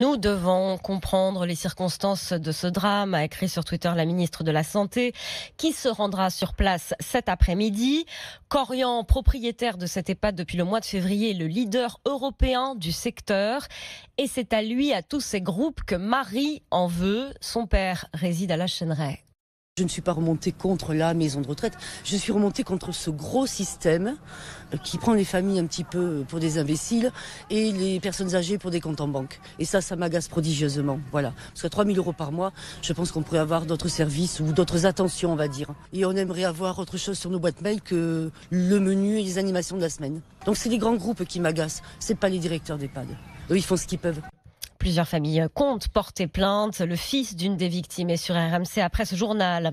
Nous devons comprendre les circonstances de ce drame, a écrit sur Twitter la ministre de la Santé, qui se rendra sur place cet après-midi. Corian, propriétaire de cette EHPAD depuis le mois de février, le leader européen du secteur. Et c'est à lui, à tous ces groupes, que Marie en veut. Son père réside à La Chêneraie. Je ne suis pas remontée contre la maison de retraite, je suis remontée contre ce gros système euh, qui prend les familles un petit peu pour des imbéciles et les personnes âgées pour des comptes en banque. Et ça, ça m'agace prodigieusement. Voilà. Parce que 3 000 euros par mois, je pense qu'on pourrait avoir d'autres services ou d'autres attentions, on va dire. Et on aimerait avoir autre chose sur nos boîtes mail que le menu et les animations de la semaine. Donc c'est les grands groupes qui m'agacent, c'est pas les directeurs d'EHPAD. Eux, ils font ce qu'ils peuvent. Plusieurs familles comptent porter plainte. Le fils d'une des victimes est sur RMC après ce journal.